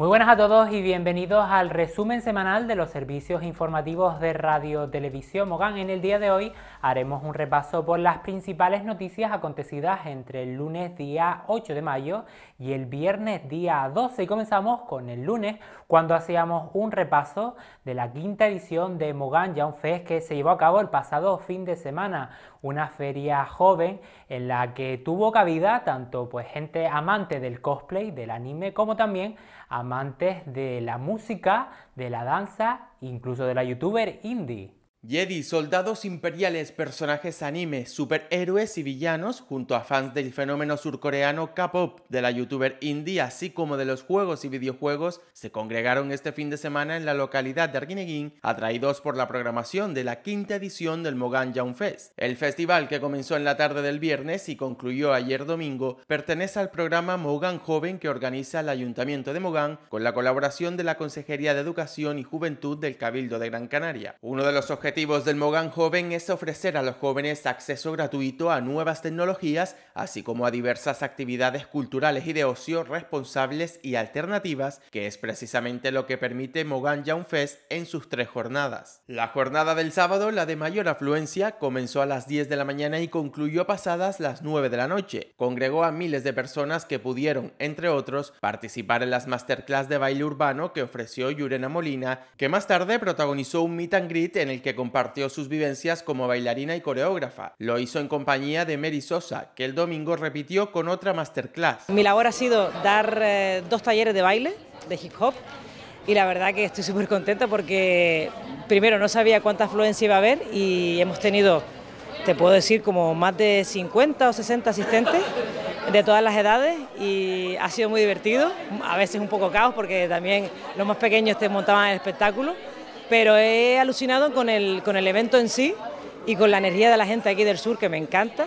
Muy buenas a todos y bienvenidos al resumen semanal de los servicios informativos de Radio Televisión Mogán. En el día de hoy haremos un repaso por las principales noticias acontecidas entre el lunes día 8 de mayo y el viernes día 12 y comenzamos con el lunes cuando hacíamos un repaso de la quinta edición de Mogán un Fest que se llevó a cabo el pasado fin de semana, una feria joven en la que tuvo cabida tanto pues gente amante del cosplay, del anime, como también amantes de la música, de la danza, incluso de la youtuber indie. Jedi, soldados imperiales, personajes anime, superhéroes y villanos, junto a fans del fenómeno surcoreano K-pop, de la youtuber indie, así como de los juegos y videojuegos, se congregaron este fin de semana en la localidad de Arguineguín, atraídos por la programación de la quinta edición del Mogan Young Fest. El festival, que comenzó en la tarde del viernes y concluyó ayer domingo, pertenece al programa Mogan Joven que organiza el Ayuntamiento de Mogan, con la colaboración de la Consejería de Educación y Juventud del Cabildo de Gran Canaria. Uno de los objetivos objetivos del Mogan Joven es ofrecer a los jóvenes acceso gratuito a nuevas tecnologías, así como a diversas actividades culturales y de ocio responsables y alternativas, que es precisamente lo que permite Mogan Young Fest en sus tres jornadas. La jornada del sábado, la de mayor afluencia, comenzó a las 10 de la mañana y concluyó pasadas las 9 de la noche. Congregó a miles de personas que pudieron, entre otros, participar en las masterclass de baile urbano que ofreció Yurena Molina, que más tarde protagonizó un meet and greet en el que compartió sus vivencias como bailarina y coreógrafa. Lo hizo en compañía de Mary Sosa, que el domingo repitió con otra masterclass. Mi labor ha sido dar eh, dos talleres de baile, de hip hop, y la verdad que estoy súper contenta porque primero no sabía cuánta afluencia iba a haber y hemos tenido, te puedo decir, como más de 50 o 60 asistentes de todas las edades y ha sido muy divertido, a veces un poco caos porque también los más pequeños te montaban el espectáculo pero he alucinado con el, con el evento en sí y con la energía de la gente aquí del sur que me encanta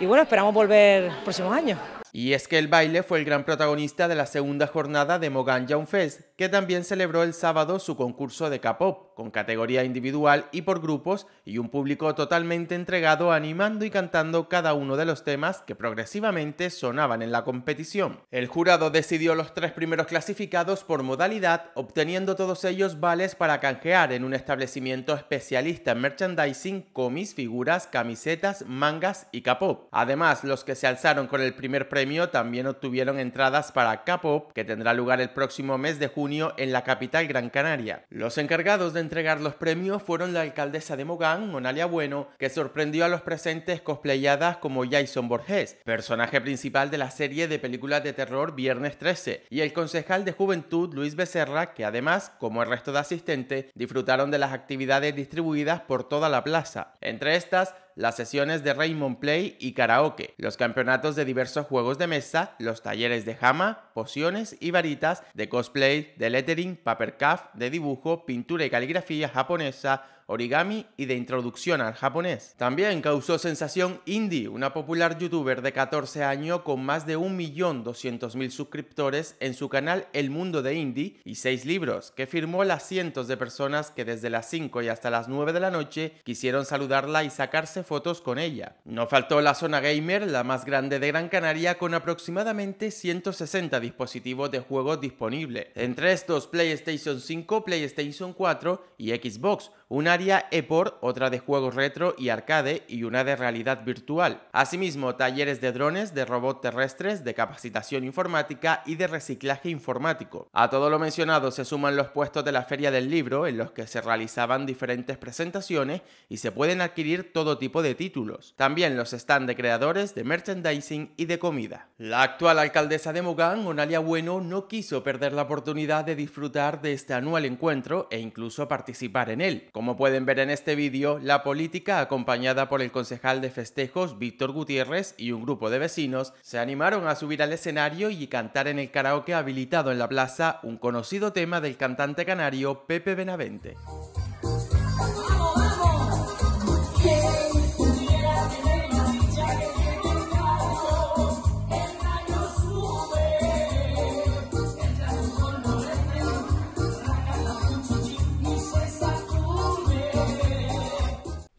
y bueno, esperamos volver próximos años. Y es que el baile fue el gran protagonista de la segunda jornada de Mogan Young Fest, que también celebró el sábado su concurso de K-pop, con categoría individual y por grupos, y un público totalmente entregado animando y cantando cada uno de los temas que progresivamente sonaban en la competición. El jurado decidió los tres primeros clasificados por modalidad, obteniendo todos ellos vales para canjear en un establecimiento especialista en merchandising, comis, figuras, camisetas, mangas y K-pop. Además, los que se alzaron con el primer premio también obtuvieron entradas para K-Pop, que tendrá lugar el próximo mes de junio en la capital Gran Canaria. Los encargados de entregar los premios fueron la alcaldesa de Mogán, Monalia Bueno, que sorprendió a los presentes cosplayadas como Jason Borges, personaje principal de la serie de películas de terror Viernes 13, y el concejal de Juventud Luis Becerra, que además, como el resto de asistentes, disfrutaron de las actividades distribuidas por toda la plaza. Entre estas, las sesiones de Raymond Play y karaoke, los campeonatos de diversos juegos de mesa, los talleres de jama, pociones y varitas, de cosplay, de lettering, papercraft, de dibujo, pintura y caligrafía japonesa, origami y de introducción al japonés. También causó sensación Indie, una popular youtuber de 14 años con más de 1.200.000 suscriptores en su canal El Mundo de Indie y 6 libros, que firmó las cientos de personas que desde las 5 y hasta las 9 de la noche quisieron saludarla y sacarse fotos con ella. No faltó la zona gamer, la más grande de Gran Canaria, con aproximadamente 160 dispositivos de juegos disponibles, entre estos PlayStation 5, PlayStation 4 y Xbox, un área ePort, otra de juegos retro y arcade y una de realidad virtual. Asimismo, talleres de drones, de robots terrestres, de capacitación informática y de reciclaje informático. A todo lo mencionado se suman los puestos de la Feria del Libro en los que se realizaban diferentes presentaciones y se pueden adquirir todo tipo de títulos. También los stands de creadores, de merchandising y de comida. La actual alcaldesa de Mogán, Onalia Bueno, no quiso perder la oportunidad de disfrutar de este anual encuentro e incluso participar en él. Como pueden ver en este vídeo, la política, acompañada por el concejal de festejos Víctor Gutiérrez y un grupo de vecinos, se animaron a subir al escenario y cantar en el karaoke habilitado en la plaza un conocido tema del cantante canario Pepe Benavente.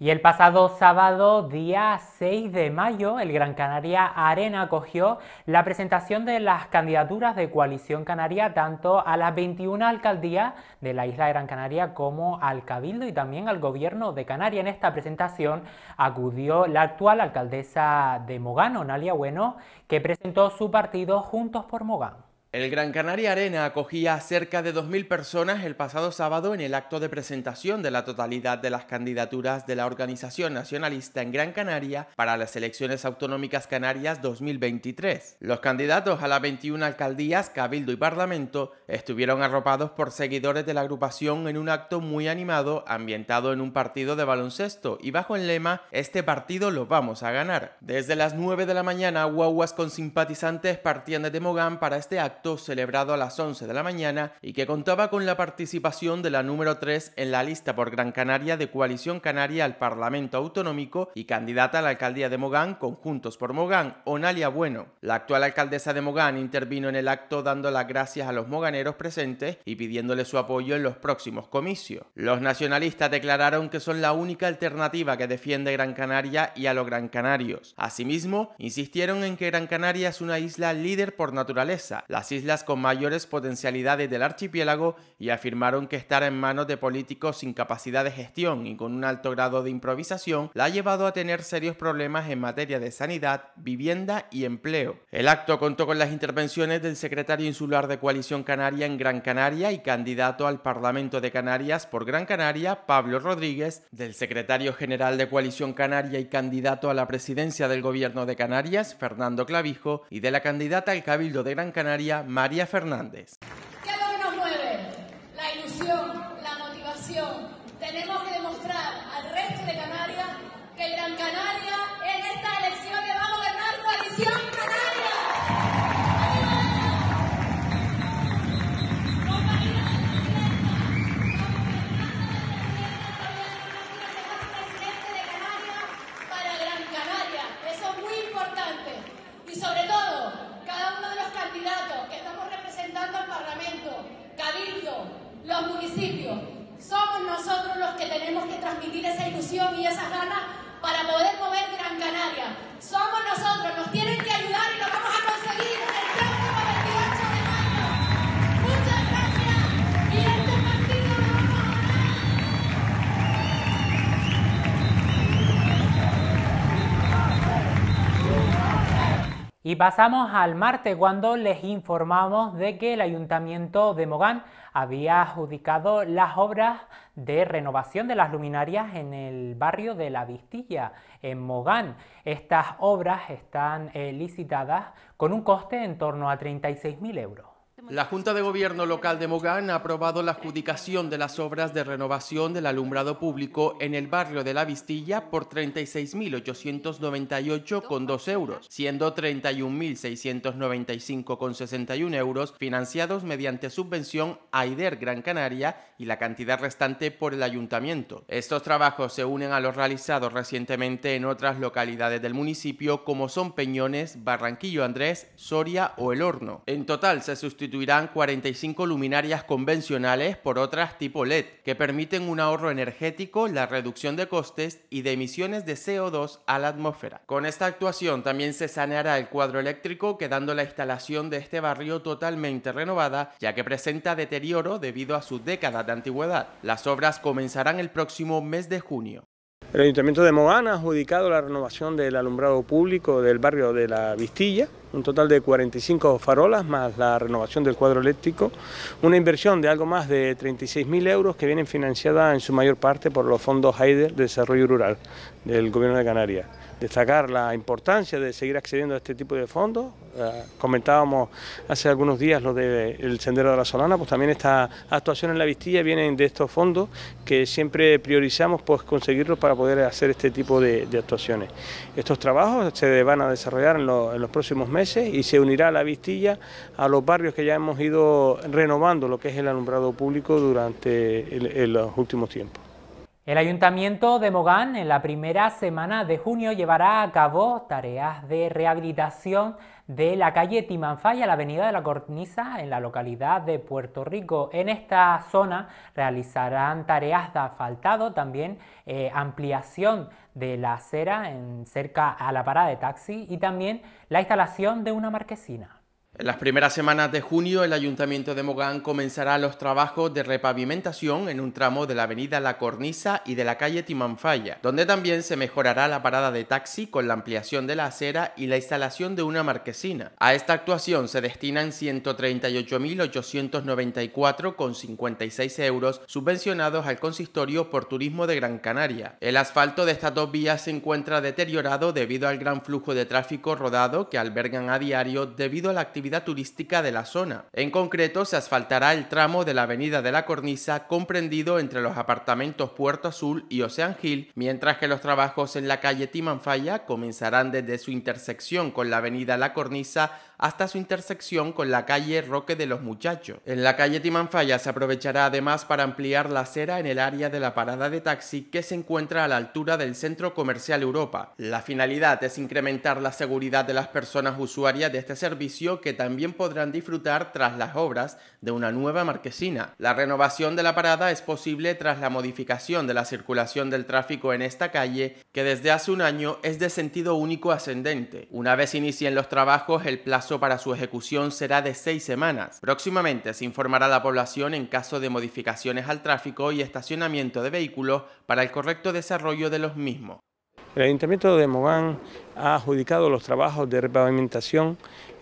Y el pasado sábado, día 6 de mayo, el Gran Canaria Arena acogió la presentación de las candidaturas de coalición canaria tanto a las 21 alcaldías de la isla de Gran Canaria como al Cabildo y también al Gobierno de Canaria. En esta presentación acudió la actual alcaldesa de Mogán, Onalia Bueno, que presentó su partido Juntos por Mogán. El Gran Canaria Arena acogía a cerca de 2.000 personas el pasado sábado en el acto de presentación de la totalidad de las candidaturas de la Organización Nacionalista en Gran Canaria para las elecciones autonómicas canarias 2023. Los candidatos a las 21 alcaldías, cabildo y parlamento estuvieron arropados por seguidores de la agrupación en un acto muy animado ambientado en un partido de baloncesto y bajo el lema Este partido lo vamos a ganar. Desde las 9 de la mañana, guaguas con simpatizantes partían de Temogán para este acto celebrado a las 11 de la mañana y que contaba con la participación de la número 3 en la lista por Gran Canaria de Coalición Canaria al Parlamento Autonómico y candidata a la alcaldía de Mogán conjuntos por Mogán, Onalia Bueno. La actual alcaldesa de Mogán intervino en el acto dando las gracias a los moganeros presentes y pidiéndole su apoyo en los próximos comicios. Los nacionalistas declararon que son la única alternativa que defiende Gran Canaria y a los gran canarios. Asimismo, insistieron en que Gran Canaria es una isla líder por naturaleza. Las islas con mayores potencialidades del archipiélago y afirmaron que estar en manos de políticos sin capacidad de gestión y con un alto grado de improvisación la ha llevado a tener serios problemas en materia de sanidad, vivienda y empleo. El acto contó con las intervenciones del secretario insular de Coalición Canaria en Gran Canaria y candidato al Parlamento de Canarias por Gran Canaria, Pablo Rodríguez, del secretario general de Coalición Canaria y candidato a la presidencia del Gobierno de Canarias, Fernando Clavijo, y de la candidata al Cabildo de Gran Canaria, María Fernández. transmitir esa ilusión y esas ganas para poder mover Gran Canaria. Somos nosotros, nos tienen que ayudar y lo vamos a conseguir. Y pasamos al martes cuando les informamos de que el ayuntamiento de Mogán había adjudicado las obras de renovación de las luminarias en el barrio de La Vistilla, en Mogán. Estas obras están eh, licitadas con un coste en torno a 36.000 euros. La Junta de Gobierno Local de Mogán ha aprobado la adjudicación de las obras de renovación del alumbrado público en el barrio de La Vistilla por 36.898,2 euros, siendo 31.695,61 euros financiados mediante subvención Aider Gran Canaria y la cantidad restante por el Ayuntamiento. Estos trabajos se unen a los realizados recientemente en otras localidades del municipio como son Peñones, Barranquillo Andrés, Soria o El Horno. En total se sustituirán 45 luminarias convencionales por otras tipo LED, que permiten un ahorro energético, la reducción de costes y de emisiones de CO2 a la atmósfera. Con esta actuación también se saneará el cuadro eléctrico, quedando la instalación de este barrio totalmente renovada, ya que presenta deterioro debido a su década de antigüedad. Las obras comenzarán el próximo mes de junio. El Ayuntamiento de Mogán ha adjudicado la renovación del alumbrado público del barrio de La Vistilla, un total de 45 farolas más la renovación del cuadro eléctrico, una inversión de algo más de 36.000 euros que vienen financiada en su mayor parte por los fondos Haider de Desarrollo Rural del Gobierno de Canarias destacar la importancia de seguir accediendo a este tipo de fondos. Eh, comentábamos hace algunos días lo del Sendero de la Solana, pues también esta actuación en la Vistilla vienen de estos fondos que siempre priorizamos pues, conseguirlos para poder hacer este tipo de, actuaciones. Estos trabajos se van a desarrollar en, los próximos meses y se unirá a la Vistilla a los barrios que ya hemos ido renovando lo que es el alumbrado público durante el, los últimos tiempos. El Ayuntamiento de Mogán en la primera semana de junio llevará a cabo tareas de rehabilitación de la calle Timanfaya a la avenida de la Cornisa en la localidad de Puerto Rico. En esta zona realizarán tareas de asfaltado, también eh, ampliación de la acera en, cerca a la parada de taxi y también la instalación de una marquesina. En las primeras semanas de junio, el Ayuntamiento de Mogán comenzará los trabajos de repavimentación en un tramo de la avenida La Cornisa y de la calle Timanfaya, donde también se mejorará la parada de taxi con la ampliación de la acera y la instalación de una marquesina. A esta actuación se destinan 138.894,56 euros subvencionados al consistorio por turismo de Gran Canaria. El asfalto de estas dos vías se encuentra deteriorado debido al gran flujo de tráfico rodado que albergan a diario debido a la actividad turística de la zona. En concreto, se asfaltará el tramo de la Avenida de la Cornisa comprendido entre los apartamentos Puerto Azul y Ocean Hill, mientras que los trabajos en la calle Timanfaya comenzarán desde su intersección con la Avenida La Cornisa hasta su intersección con la calle Roque de los Muchachos. En la calle Timanfaya se aprovechará además para ampliar la acera en el área de la parada de taxi que se encuentra a la altura del Centro Comercial Europa. La finalidad es incrementar la seguridad de las personas usuarias de este servicio que también podrán disfrutar tras las obras de una nueva marquesina. La renovación de la parada es posible tras la modificación de la circulación del tráfico en esta calle que desde hace un año es de sentido único ascendente. Una vez inicien los trabajos, el plazo para su ejecución será de seis semanas. Próximamente se informará a la población en caso de modificaciones al tráfico y estacionamiento de vehículos para el correcto desarrollo de los mismos. El Ayuntamiento de Mogán ha adjudicado los trabajos de repavimentación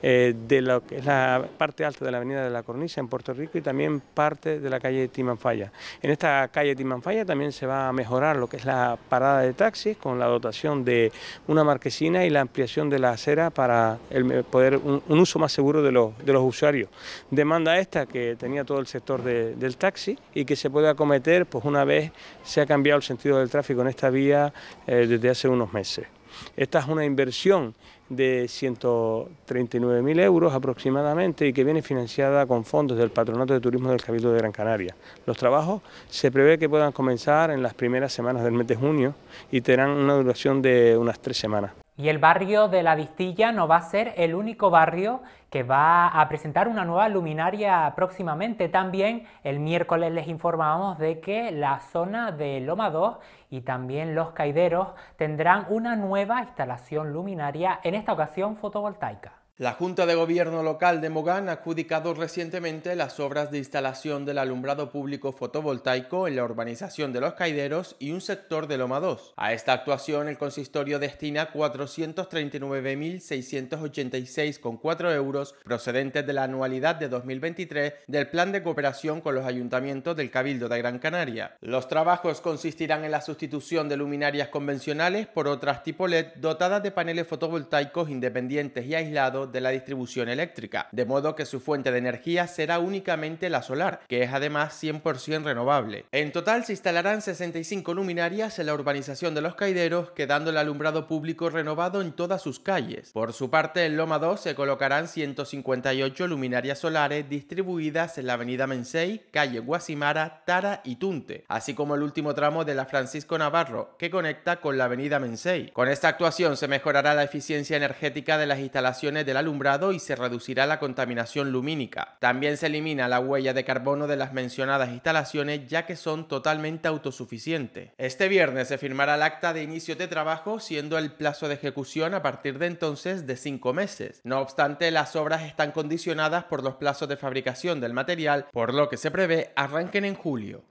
eh, de lo que es la parte alta de la avenida de la Cornisa en Puerto Rico y también parte de la calle Timanfaya. En esta calle Timanfaya también se va a mejorar lo que es la parada de taxis con la dotación de una marquesina y la ampliación de la acera para el eh, poder un, uso más seguro de los, de los usuarios. Demanda esta que tenía todo el sector del taxi y que se puede acometer pues una vez se ha cambiado el sentido del tráfico en esta vía eh, desde hace unos meses. Esta es una inversión de 139.000 euros aproximadamente y que viene financiada con fondos del Patronato de Turismo del Cabildo de Gran Canaria. Los trabajos se prevé que puedan comenzar en las primeras semanas del mes de junio y tendrán una duración de unas tres semanas. Y el barrio de la Vistilla no va a ser el único barrio que va a presentar una nueva luminaria próximamente. También el miércoles les informamos de que la zona de Loma 2 y también los caideros tendrán una nueva instalación luminaria, en esta ocasión fotovoltaica. La Junta de Gobierno Local de Mogán ha adjudicado recientemente las obras de instalación del alumbrado público fotovoltaico en la urbanización de Los Caideros y un sector de Loma 2. A esta actuación el consistorio destina 439.686,4 euros procedentes de la anualidad de 2023 del Plan de Cooperación con los Ayuntamientos del Cabildo de Gran Canaria. Los trabajos consistirán en la sustitución de luminarias convencionales por otras tipo LED dotadas de paneles fotovoltaicos independientes y aislados de la distribución eléctrica, de modo que su fuente de energía será únicamente la solar, que es además 100% renovable. En total se instalarán 65 luminarias en la urbanización de Los Caideros, quedando el alumbrado público renovado en todas sus calles. Por su parte, en Loma 2 se colocarán 158 luminarias solares distribuidas en la avenida Mensei, calle Guasimara, Tara y Tunte, así como el último tramo de la Francisco Navarro, que conecta con la avenida Mensei. Con esta actuación se mejorará la eficiencia energética de las instalaciones de alumbrado y se reducirá la contaminación lumínica. También se elimina la huella de carbono de las mencionadas instalaciones ya que son totalmente autosuficientes. Este viernes se firmará el acta de inicio de trabajo siendo el plazo de ejecución a partir de entonces de cinco meses. No obstante, las obras están condicionadas por los plazos de fabricación del material, por lo que se prevé arranquen en julio.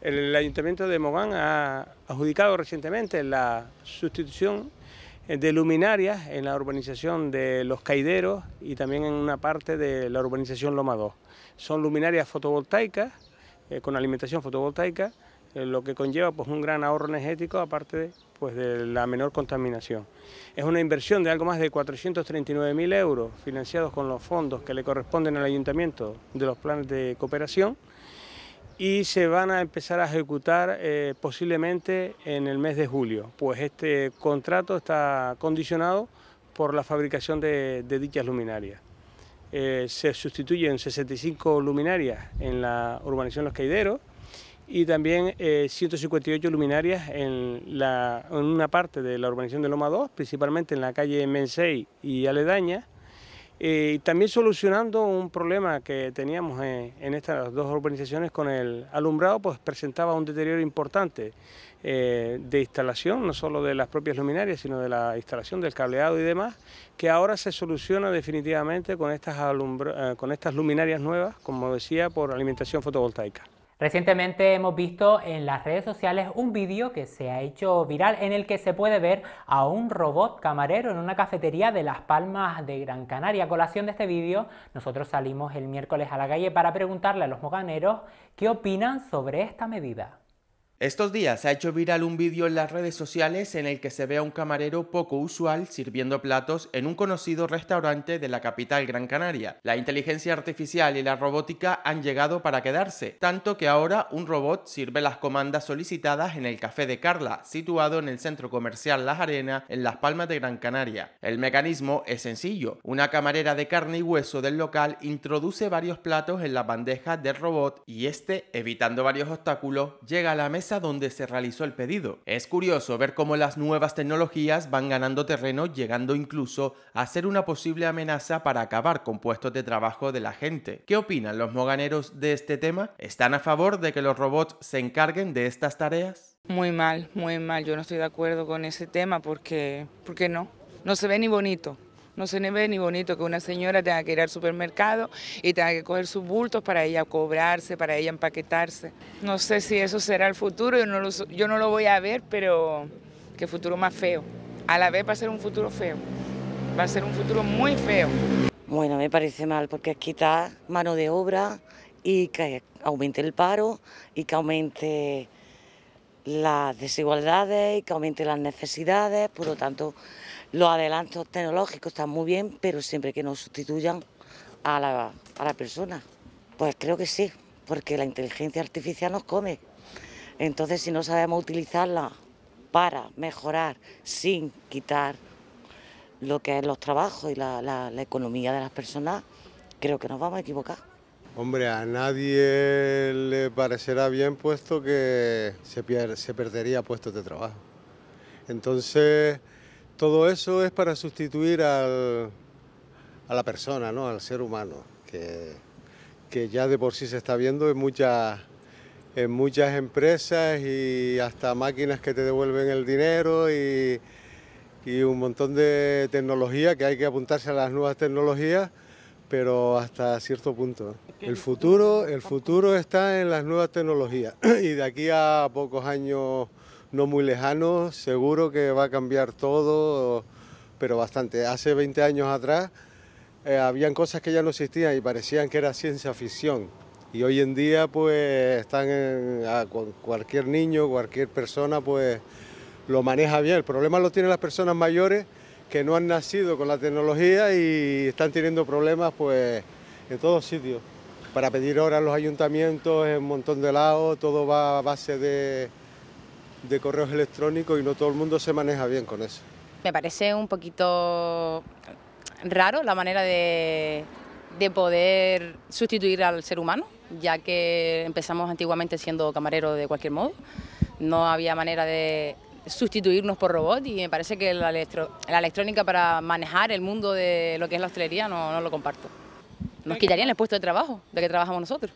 El Ayuntamiento de Mogán ha adjudicado recientemente la sustitución eh, de luminarias en la urbanización de Los Caideros y también en una parte de la urbanización Loma 2. Son luminarias fotovoltaicas, eh, con alimentación fotovoltaica, eh, lo que conlleva pues, un gran ahorro energético, aparte de, pues, de la menor contaminación. Es una inversión de algo más de 439.000 euros, financiados con los fondos que le corresponden al ayuntamiento de los planes de cooperación, y se van a empezar a ejecutar eh, posiblemente en el mes de julio, pues este contrato está condicionado por la fabricación de, dichas luminarias. Eh, se sustituyen 65 luminarias en la urbanización Los Caideros y también 158 eh, luminarias en, una parte de la urbanización de Loma 2, principalmente en la calle Mensei y Aledaña, eh, y también solucionando un problema que teníamos eh, en, estas dos urbanizaciones con el alumbrado, pues presentaba un deterioro importante eh, de instalación, no solo de las propias luminarias, sino de la instalación del cableado y demás, que ahora se soluciona definitivamente con estas, con estas luminarias nuevas, como decía, por alimentación fotovoltaica. Recientemente hemos visto en las redes sociales un vídeo que se ha hecho viral en el que se puede ver a un robot camarero en una cafetería de Las Palmas de Gran Canaria. A colación de este vídeo, nosotros salimos el miércoles a la calle para preguntarle a los moganeros qué opinan sobre esta medida. Estos días se ha hecho viral un vídeo en las redes sociales en el que se ve a un camarero poco usual sirviendo platos en un conocido restaurante de la capital Gran Canaria. La inteligencia artificial y la robótica han llegado para quedarse, tanto que ahora un robot sirve las comandas solicitadas en el Café de Carla, situado en el centro comercial Las Arenas, en Las Palmas de Gran Canaria. El mecanismo es sencillo. Una camarera de carne y hueso del local introduce varios platos en la bandeja del robot y este, evitando varios obstáculos, llega a la mesa donde se realizó el pedido. Es curioso ver cómo las nuevas tecnologías van ganando terreno, llegando incluso a ser una posible amenaza para acabar con puestos de trabajo de la gente. ¿Qué opinan los moganeros de este tema? ¿Están a favor de que los robots se encarguen de estas tareas? Muy mal, muy mal. Yo no estoy de acuerdo con ese tema porque, porque no, no se ve ni bonito. No se ve ni bonito que una señora tenga que ir al supermercado y tenga que coger sus bultos para ella cobrarse, para ella empaquetarse. No sé si eso será el futuro, yo no lo, voy a ver, pero qué futuro más feo. A la vez va a ser un futuro feo, va a ser un futuro muy feo. Bueno, me parece mal porque quita mano de obra y que aumente el paro y que aumente las desigualdades y que aumente las necesidades, por lo tanto los adelantos tecnológicos están muy bien, pero siempre que nos sustituyan a la, persona. Pues creo que sí, porque la inteligencia artificial nos come. Entonces, si no sabemos utilizarla para mejorar sin quitar lo que es los trabajos y la, economía de las personas, creo que nos vamos a equivocar. Hombre, a nadie le parecerá bien puesto que se, pier se perdería puestos de trabajo. Entonces, todo eso es para sustituir a la persona, ¿no? al ser humano, que, ya de por sí se está viendo en muchas, en muchas empresas y hasta máquinas que te devuelven el dinero y, un montón de tecnología que hay que apuntarse a las nuevas tecnologías, pero hasta cierto punto. El futuro, el futuro está en las nuevas tecnologías y de aquí a pocos años no muy lejano, seguro que va a cambiar todo, pero bastante. Hace 20 años atrás eh, habían cosas que ya no existían y parecían que era ciencia ficción. Y hoy en día pues están en, cualquier niño, cualquier persona pues lo maneja bien. El problema lo tienen las personas mayores que no han nacido con la tecnología y están teniendo problemas pues en todos sitios. Para pedir ahora a los ayuntamientos en un montón de lados, todo va a base de, de correos electrónicos y no todo el mundo se maneja bien con eso. Me parece un poquito raro la manera de, poder sustituir al ser humano, ya que empezamos antiguamente siendo camareros de cualquier modo. No había manera de sustituirnos por robot y me parece que la, electrónica para manejar el mundo de lo que es la hostelería no, no lo comparto. Nos quitarían el puesto de trabajo de que trabajamos nosotros,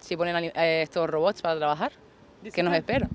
si ponen eh, estos robots para trabajar. que nos espera?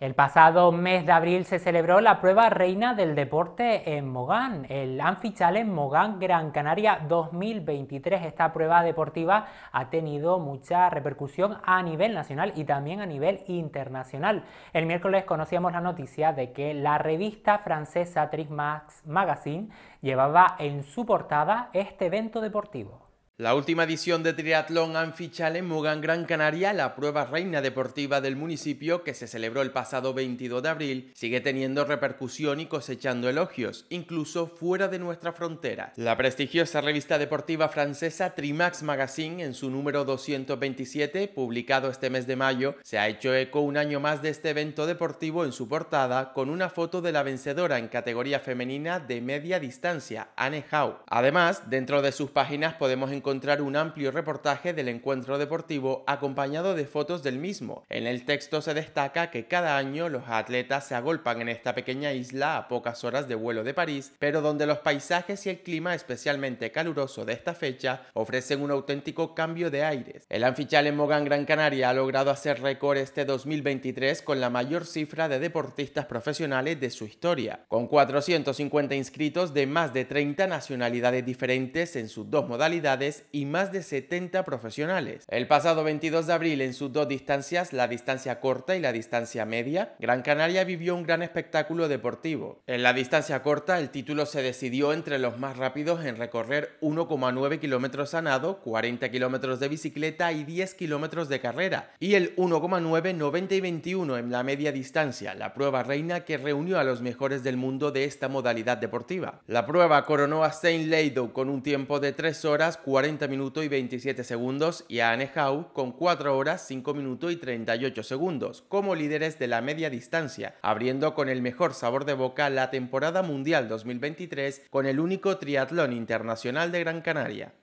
El pasado mes de abril se celebró la prueba reina del deporte en Mogán, el en Mogán Gran Canaria 2023. Esta prueba deportiva ha tenido mucha repercusión a nivel nacional y también a nivel internacional. El miércoles conocíamos la noticia de que la revista francesa Trismax Magazine llevaba en su portada este evento deportivo. La última edición de Triatlón Anfichal en Mugan, Gran Canaria, la prueba reina deportiva del municipio que se celebró el pasado 22 de abril, sigue teniendo repercusión y cosechando elogios, incluso fuera de nuestra frontera. La prestigiosa revista deportiva francesa Trimax Magazine, en su número 227, publicado este mes de mayo, se ha hecho eco un año más de este evento deportivo en su portada con una foto de la vencedora en categoría femenina de media distancia, Anne Hau. Además, dentro de sus páginas podemos encontrar encontrar un amplio reportaje del encuentro deportivo acompañado de fotos del mismo. En el texto se destaca que cada año los atletas se agolpan en esta pequeña isla a pocas horas de vuelo de París, pero donde los paisajes y el clima especialmente caluroso de esta fecha ofrecen un auténtico cambio de aires. El anfichal en Mogán Gran Canaria ha logrado hacer récord este 2023 con la mayor cifra de deportistas profesionales de su historia, con 450 inscritos de más de 30 nacionalidades diferentes en sus dos modalidades y más de 70 profesionales. El pasado 22 de abril, en sus dos distancias, la distancia corta y la distancia media, Gran Canaria vivió un gran espectáculo deportivo. En la distancia corta, el título se decidió entre los más rápidos en recorrer 1,9 kilómetros a nado, 40 kilómetros de bicicleta y 10 kilómetros de carrera, y el 1,9, 90 y 21 en la media distancia, la prueba reina que reunió a los mejores del mundo de esta modalidad deportiva. La prueba coronó a Saint Leido con un tiempo de 3 horas 40 40 minutos y 27 segundos y a Anne Hau con 4 horas 5 minutos y 38 segundos, como líderes de la media distancia, abriendo con el mejor sabor de boca la temporada mundial 2023 con el único triatlón internacional de Gran Canaria.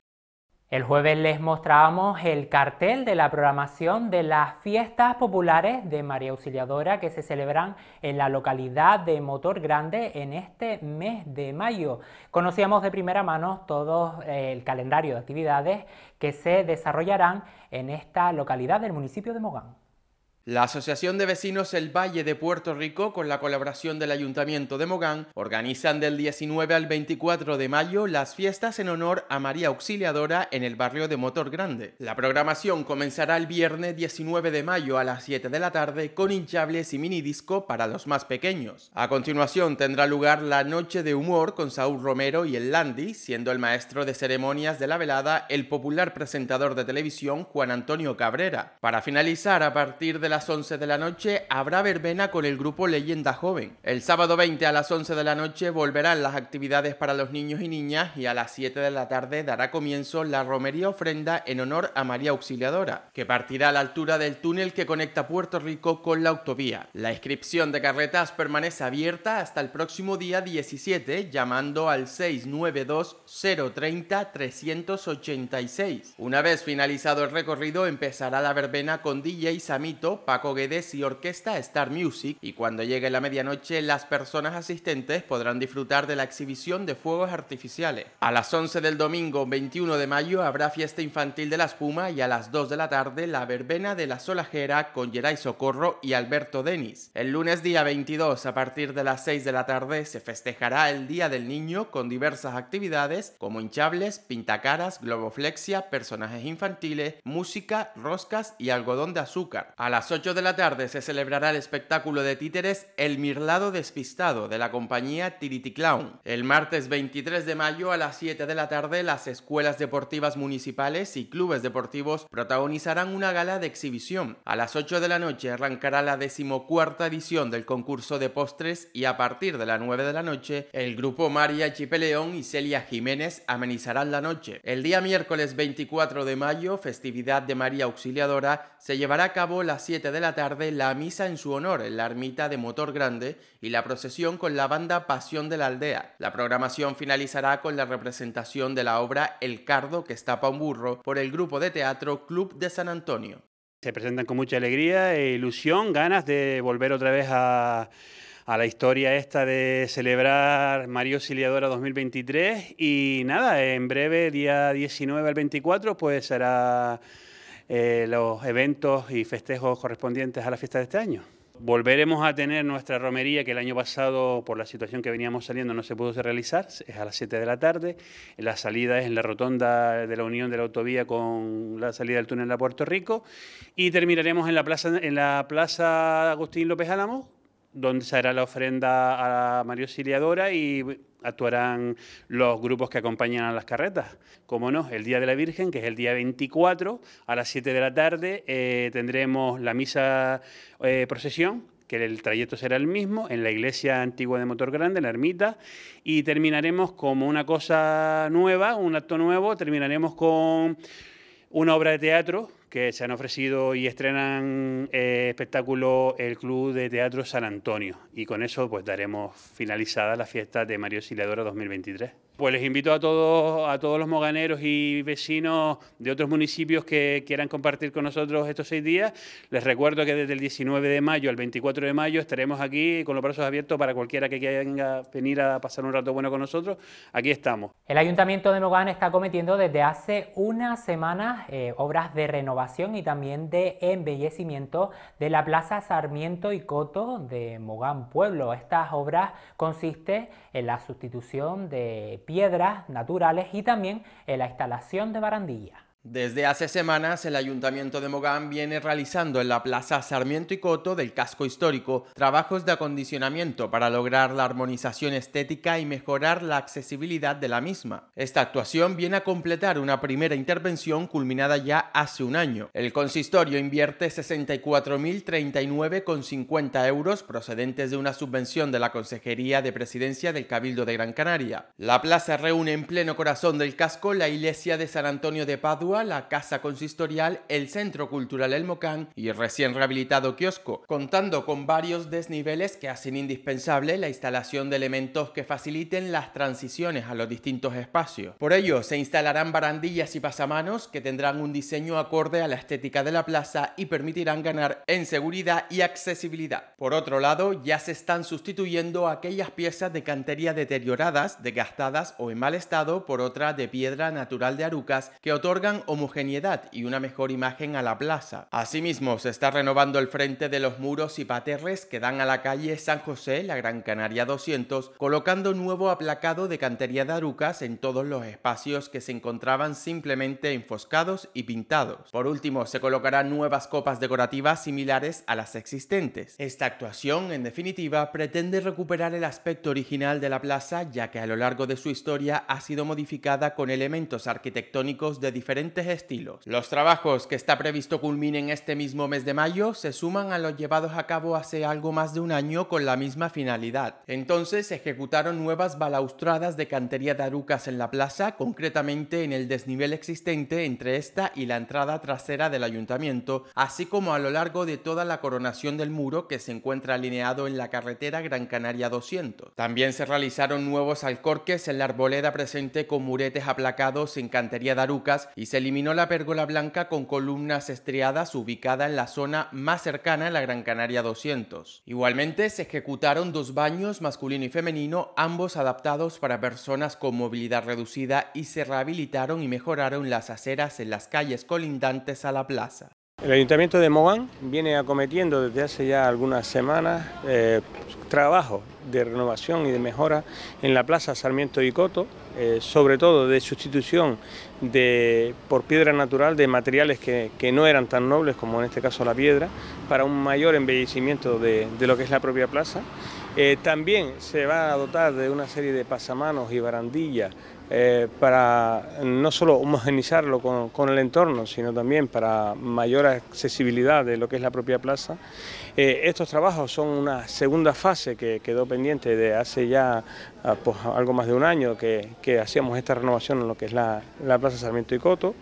El jueves les mostrábamos el cartel de la programación de las fiestas populares de María Auxiliadora que se celebran en la localidad de Motor Grande en este mes de mayo. Conocíamos de primera mano todo eh, el calendario de actividades que se desarrollarán en esta localidad del municipio de Mogán. La Asociación de Vecinos El Valle de Puerto Rico, con la colaboración del Ayuntamiento de Mogán, organizan del 19 al 24 de mayo las fiestas en honor a María Auxiliadora en el barrio de Motor Grande. La programación comenzará el viernes 19 de mayo a las 7 de la tarde con hinchables y mini disco para los más pequeños. A continuación tendrá lugar la Noche de Humor con Saúl Romero y el Landy, siendo el maestro de ceremonias de la velada el popular presentador de televisión Juan Antonio Cabrera. Para finalizar, a partir de la las 11 de la noche habrá verbena con el grupo Leyenda Joven. El sábado 20 a las 11 de la noche volverán las actividades para los niños y niñas y a las 7 de la tarde dará comienzo la romería ofrenda en honor a María Auxiliadora, que partirá a la altura del túnel que conecta Puerto Rico con la autovía. La inscripción de carretas permanece abierta hasta el próximo día 17 llamando al 692 030 386. Una vez finalizado el recorrido empezará la verbena con DJ Samito Paco Guedes y Orquesta Star Music y cuando llegue la medianoche las personas asistentes podrán disfrutar de la exhibición de fuegos artificiales. A las 11 del domingo 21 de mayo habrá fiesta infantil de la espuma y a las 2 de la tarde la verbena de la solajera con Geray Socorro y Alberto Denis. El lunes día 22 a partir de las 6 de la tarde se festejará el Día del Niño con diversas actividades como hinchables, pintacaras, globoflexia, personajes infantiles, música, roscas y algodón de azúcar. A las 8 de la tarde se celebrará el espectáculo de títeres El Mirlado Despistado de la compañía Tiriti Clown. El martes 23 de mayo a las 7 de la tarde las escuelas deportivas municipales y clubes deportivos protagonizarán una gala de exhibición. A las 8 de la noche arrancará la decimocuarta edición del concurso de postres y a partir de las 9 de la noche el grupo María Chipeleón y Celia Jiménez amenizarán la noche. El día miércoles 24 de mayo, festividad de María Auxiliadora, se llevará a cabo las 7 de la tarde la misa en su honor en la ermita de Motor Grande y la procesión con la banda Pasión de la Aldea. La programación finalizará con la representación de la obra El Cardo que estapa un burro por el grupo de teatro Club de San Antonio. Se presentan con mucha alegría e ilusión, ganas de volver otra vez a la historia esta de celebrar Mario Auxiliadora 2023 y nada, en breve, día 19 al 24, pues será eh, los eventos y festejos correspondientes a la fiesta de este año. Volveremos a tener nuestra romería que el año pasado, por la situación que veníamos saliendo, no se pudo realizar, es a las 7 de la tarde. La salida es en la rotonda de la unión de la autovía con la salida del túnel a Puerto Rico. Y terminaremos en la plaza, en la plaza Agustín López Álamo donde se hará la ofrenda a María Auxiliadora y actuarán los grupos que acompañan a las carretas. Como no, el Día de la Virgen, que es el día 24, a las 7 de la tarde, eh, tendremos la misa eh, procesión, que el trayecto será el mismo, en la iglesia antigua de Motor Grande, en la ermita, y terminaremos como una cosa nueva, un acto nuevo, terminaremos con una obra de teatro que se han ofrecido y estrenan eh, espectáculo el Club de Teatro San Antonio. Y con eso pues daremos finalizada la fiesta de Mario Siliadora 2023. Pues les invito a todos, a todos los moganeros y vecinos de otros municipios que quieran compartir con nosotros estos seis días. Les recuerdo que desde el 19 de mayo al 24 de mayo estaremos aquí con los brazos abiertos para cualquiera que quiera venir a pasar un rato bueno con nosotros. Aquí estamos. El Ayuntamiento de Mogán está cometiendo desde hace una semana eh, obras de renovación y también de embellecimiento de la Plaza Sarmiento y Coto de Mogán Pueblo. Estas obras consisten en la sustitución de piedras naturales y también en la instalación de barandillas. Desde hace semanas, el Ayuntamiento de Mogán viene realizando en la Plaza Sarmiento y Coto del casco histórico trabajos de acondicionamiento para lograr la armonización estética y mejorar la accesibilidad de la misma. Esta actuación viene a completar una primera intervención culminada ya hace un año. El consistorio invierte 64.039,50 euros procedentes de una subvención de la Consejería de Presidencia del Cabildo de Gran Canaria. La plaza reúne en pleno corazón del casco la iglesia de San Antonio de Padua la Casa Consistorial, el Centro Cultural El Mocán y el recién rehabilitado kiosco, contando con varios desniveles que hacen indispensable la instalación de elementos que faciliten las transiciones a los distintos espacios. Por ello, se instalarán barandillas y pasamanos que tendrán un diseño acorde a la estética de la plaza y permitirán ganar en seguridad y accesibilidad. Por otro lado, ya se están sustituyendo aquellas piezas de cantería deterioradas, desgastadas o en mal estado por otra de piedra natural de Arucas que otorgan homogeneidad y una mejor imagen a la plaza. Asimismo, se está renovando el frente de los muros y paterres que dan a la calle San José, la Gran Canaria 200, colocando nuevo aplacado de cantería de arucas en todos los espacios que se encontraban simplemente enfoscados y pintados. Por último, se colocarán nuevas copas decorativas similares a las existentes. Esta actuación, en definitiva, pretende recuperar el aspecto original de la plaza, ya que a lo largo de su historia ha sido modificada con elementos arquitectónicos de diferentes estilos. Los trabajos que está previsto culminen este mismo mes de mayo se suman a los llevados a cabo hace algo más de un año con la misma finalidad. Entonces se ejecutaron nuevas balaustradas de cantería de arucas en la plaza, concretamente en el desnivel existente entre esta y la entrada trasera del ayuntamiento, así como a lo largo de toda la coronación del muro que se encuentra alineado en la carretera Gran Canaria 200. También se realizaron nuevos alcorques en la arboleda presente con muretes aplacados en cantería de arucas y se eliminó la pérgola blanca con columnas estriadas ubicada en la zona más cercana a la Gran Canaria 200. Igualmente, se ejecutaron dos baños masculino y femenino, ambos adaptados para personas con movilidad reducida y se rehabilitaron y mejoraron las aceras en las calles colindantes a la plaza. El Ayuntamiento de Mogán viene acometiendo desde hace ya algunas semanas eh, trabajo de renovación y de mejora en la Plaza Sarmiento y Coto, eh, sobre todo de sustitución de, por piedra natural de materiales que, no eran tan nobles como en este caso la piedra, para un mayor embellecimiento de, lo que es la propia plaza. Eh, también se va a dotar de una serie de pasamanos y barandillas eh, para no solo homogenizarlo con el entorno, sino también para mayor accesibilidad de lo que es la propia plaza eh, estos trabajos son una segunda fase que quedó pendiente de hace ya ah, pues, algo más de un año que, hacíamos esta renovación en lo que es la, Plaza Sarmiento y Coto.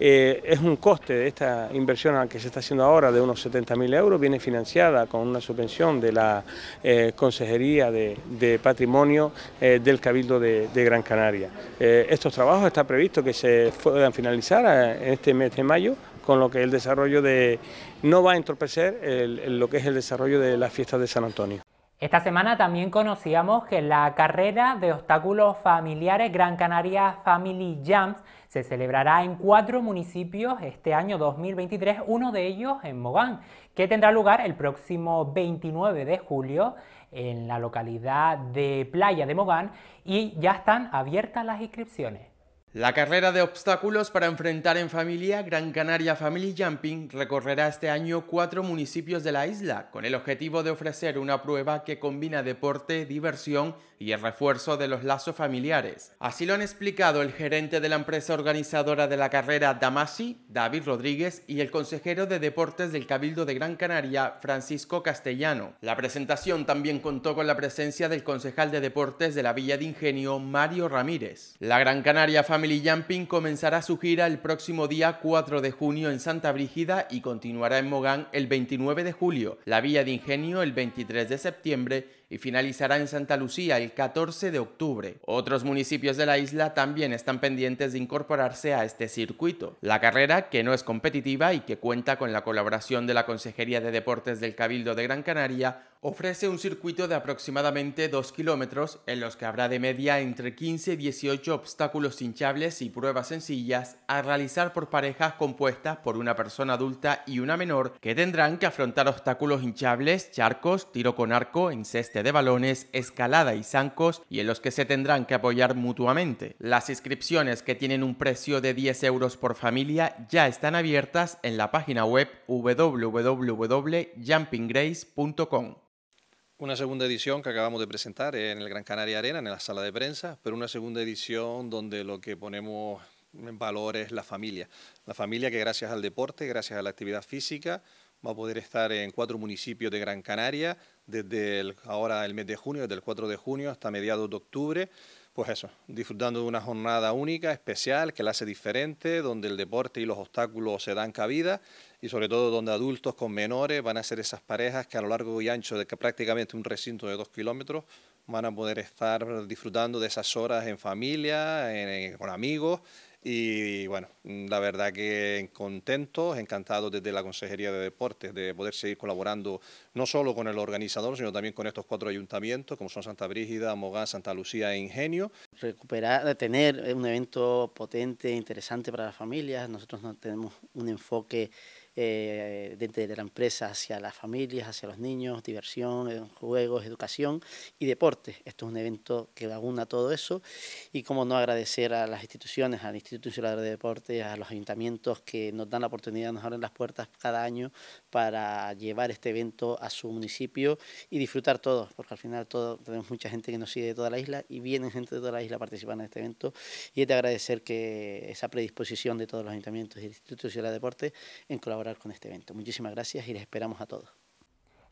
Eh, es un coste de esta inversión que se está haciendo ahora de unos 70.000 euros, viene financiada con una subvención de la eh, Consejería de, Patrimonio del Cabildo de, Gran Canaria. estos trabajos están previstos que se puedan finalizar en este mes de mayo con lo que el desarrollo de no va a entorpecer lo que es el desarrollo de las fiestas de San Antonio. Esta semana también conocíamos que la carrera de obstáculos familiares Gran Canaria Family Jams se celebrará en cuatro municipios este año 2023, uno de ellos en Mogán, que tendrá lugar el próximo 29 de julio en la localidad de Playa de Mogán y ya están abiertas las inscripciones. La carrera de obstáculos para enfrentar en familia Gran Canaria Family Jumping recorrerá este año cuatro municipios de la isla con el objetivo de ofrecer una prueba que combina deporte, diversión y el refuerzo de los lazos familiares. Así lo han explicado el gerente de la empresa organizadora de la carrera Damasi, David Rodríguez, y el consejero de deportes del Cabildo de Gran Canaria, Francisco Castellano. La presentación también contó con la presencia del concejal de deportes de la Villa de Ingenio, Mario Ramírez. La Gran Canaria Family Jumping comenzará su gira el próximo día 4 de junio en Santa Brígida y continuará en Mogán el 29 de julio, la Villa de Ingenio el 23 de septiembre y finalizará en Santa Lucía el 14 de octubre. Otros municipios de la isla también están pendientes de incorporarse a este circuito. La carrera, que no es competitiva y que cuenta con la colaboración de la Consejería de Deportes del Cabildo de Gran Canaria, ofrece un circuito de aproximadamente 2 kilómetros en los que habrá de media entre 15 y 18 obstáculos hinchables y pruebas sencillas a realizar por parejas compuestas por una persona adulta y una menor que tendrán que afrontar obstáculos hinchables, charcos, tiro con arco, enceste de balones, escalada y zancos y en los que se tendrán que apoyar mutuamente. Las inscripciones que tienen un precio de 10 euros por familia ya están abiertas en la página web www.jumpinggrace.com. Una segunda edición que acabamos de presentar en el Gran Canaria Arena, en la sala de prensa, pero una segunda edición donde lo que ponemos en valor es la familia. La familia que gracias al deporte, gracias a la actividad física, va a poder estar en cuatro municipios de Gran Canaria, desde ahora el mes de junio, desde el 4 de junio hasta mediados de octubre, pues eso, disfrutando de una jornada única, especial, que la hace diferente, donde el deporte y los obstáculos se dan cabida y sobre todo donde adultos con menores van a ser esas parejas que a lo largo y ancho de que prácticamente un recinto de dos kilómetros van a poder estar disfrutando de esas horas en familia, con amigos y bueno, la verdad que contento, encantado desde la Consejería de Deportes de poder seguir colaborando no solo con el organizador, sino también con estos cuatro ayuntamientos, como son Santa Brígida, Mogán, Santa Lucía e Ingenio. Recuperar, tener un evento potente, interesante para las familias. Nosotros no tenemos un enfoque eh, de la empresa hacia las familias, hacia los niños, diversión, juegos, educación y deporte. Esto es un evento que una todo eso y cómo no agradecer a las instituciones, al Instituto Insular de Deportes, a los ayuntamientos que nos dan la oportunidad, nos abren las puertas cada año para llevar este evento a su municipio y disfrutar todos, porque al final todo, tenemos mucha gente que nos sigue de toda la isla y vienen gente de toda la isla participar en este evento y es de agradecer que esa predisposición de todos los ayuntamientos y el Instituto Insular de Deportes en colaboración con este evento. Muchísimas gracias y les esperamos a todos.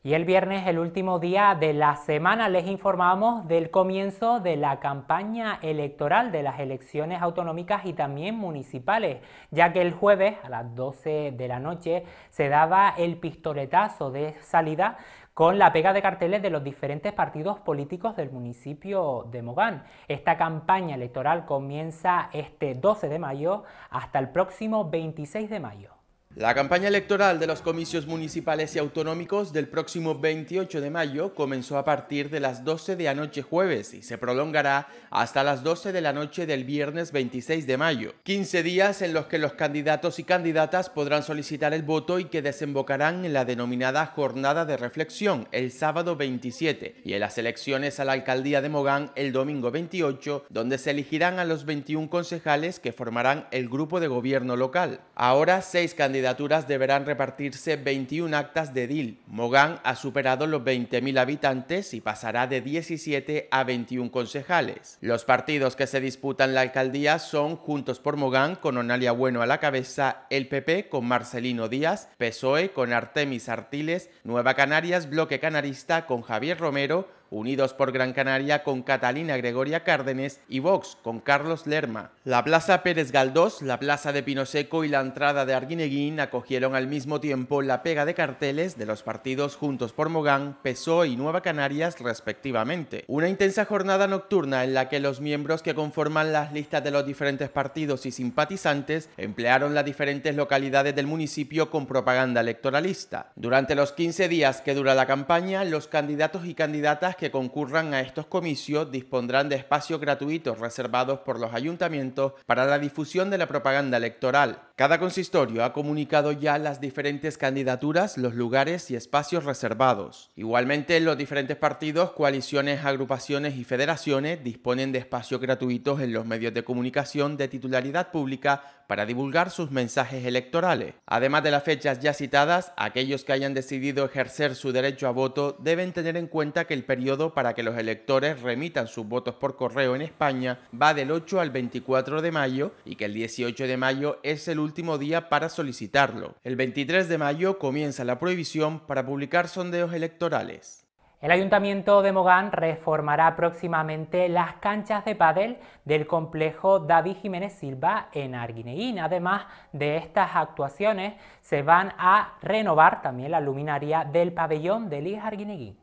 Y el viernes, el último día de la semana, les informamos del comienzo de la campaña electoral de las elecciones autonómicas y también municipales, ya que el jueves a las 12 de la noche se daba el pistoletazo de salida con la pega de carteles de los diferentes partidos políticos del municipio de Mogán. Esta campaña electoral comienza este 12 de mayo hasta el próximo 26 de mayo. La campaña electoral de los comicios municipales y autonómicos del próximo 28 de mayo comenzó a partir de las 12 de anoche jueves y se prolongará hasta las 12 de la noche del viernes 26 de mayo. 15 días en los que los candidatos y candidatas podrán solicitar el voto y que desembocarán en la denominada jornada de reflexión el sábado 27 y en las elecciones a la alcaldía de Mogán el domingo 28, donde se elegirán a los 21 concejales que formarán el grupo de gobierno local. Ahora seis candidatos deberán repartirse 21 actas de DIL. Mogán ha superado los 20.000 habitantes y pasará de 17 a 21 concejales. Los partidos que se disputan la alcaldía son Juntos por Mogán, con Onalia Bueno a la cabeza, el PP con Marcelino Díaz, PSOE con Artemis Artiles, Nueva Canarias, Bloque Canarista con Javier Romero, Unidos por Gran Canaria con Catalina Gregoria Cárdenes y Vox con Carlos Lerma. La Plaza Pérez Galdós, la Plaza de Pinoseco y la entrada de Arguineguín acogieron al mismo tiempo la pega de carteles de los partidos Juntos por Mogán, PSOE y Nueva Canarias respectivamente. Una intensa jornada nocturna en la que los miembros que conforman las listas de los diferentes partidos y simpatizantes emplearon las diferentes localidades del municipio con propaganda electoralista. Durante los 15 días que dura la campaña, los candidatos y candidatas que concurran a estos comicios dispondrán de espacios gratuitos reservados por los ayuntamientos para la difusión de la propaganda electoral. Cada consistorio ha comunicado ya las diferentes candidaturas, los lugares y espacios reservados. Igualmente, los diferentes partidos, coaliciones, agrupaciones y federaciones disponen de espacios gratuitos en los medios de comunicación de titularidad pública para divulgar sus mensajes electorales. Además de las fechas ya citadas, aquellos que hayan decidido ejercer su derecho a voto deben tener en cuenta que el periodo para que los electores remitan sus votos por correo en España va del 8 al 24 de mayo y que el 18 de mayo es el último día para solicitarlo. El 23 de mayo comienza la prohibición para publicar sondeos electorales. El Ayuntamiento de Mogán reformará próximamente las canchas de pádel del complejo David Jiménez Silva en Arguineguín. Además de estas actuaciones, se van a renovar también la luminaria del pabellón de Liz Arguineguín.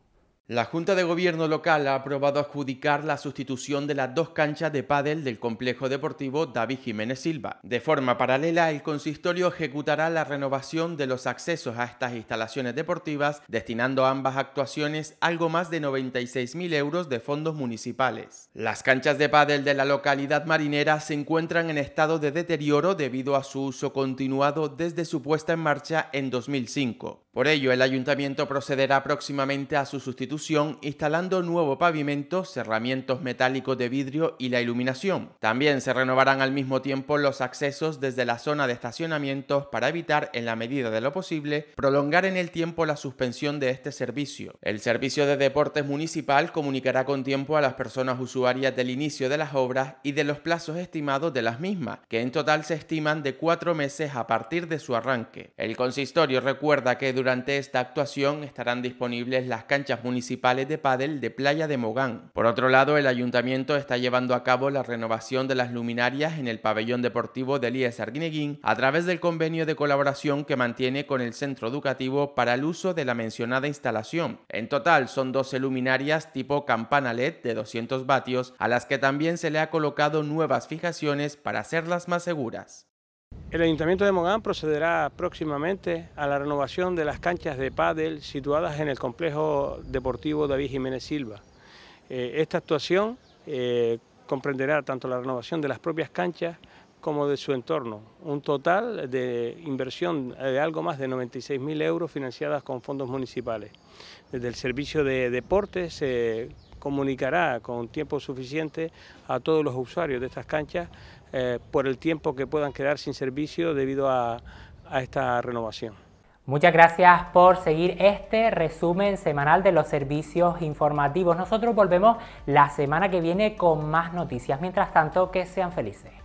La Junta de Gobierno local ha aprobado adjudicar la sustitución de las dos canchas de pádel del complejo deportivo David Jiménez Silva. De forma paralela, el consistorio ejecutará la renovación de los accesos a estas instalaciones deportivas, destinando a ambas actuaciones algo más de 96.000 euros de fondos municipales. Las canchas de pádel de la localidad marinera se encuentran en estado de deterioro debido a su uso continuado desde su puesta en marcha en 2005. Por ello, el ayuntamiento procederá próximamente a su sustitución instalando nuevo pavimento, cerramientos metálicos de vidrio y la iluminación. También se renovarán al mismo tiempo los accesos desde la zona de estacionamientos para evitar, en la medida de lo posible, prolongar en el tiempo la suspensión de este servicio. El Servicio de Deportes Municipal comunicará con tiempo a las personas usuarias del inicio de las obras y de los plazos estimados de las mismas, que en total se estiman de cuatro meses a partir de su arranque. El consistorio recuerda que durante durante esta actuación estarán disponibles las canchas municipales de pádel de Playa de Mogán. Por otro lado, el ayuntamiento está llevando a cabo la renovación de las luminarias en el pabellón deportivo de Elías Arguineguín a través del convenio de colaboración que mantiene con el centro educativo para el uso de la mencionada instalación. En total son 12 luminarias tipo campana LED de 200 vatios a las que también se le ha colocado nuevas fijaciones para hacerlas más seguras. El Ayuntamiento de Mogán procederá próximamente a la renovación de las canchas de pádel situadas en el complejo deportivo David Jiménez Silva. Eh, esta actuación eh, comprenderá tanto la renovación de las propias canchas como de su entorno. Un total de inversión de algo más de 96.000 euros financiadas con fondos municipales. Desde el servicio de deportes se eh, comunicará con tiempo suficiente a todos los usuarios de estas canchas eh, por el tiempo que puedan quedar sin servicio debido a esta renovación. Muchas gracias por seguir este resumen semanal de los servicios informativos. Nosotros volvemos la semana que viene con más noticias. Mientras tanto, que sean felices.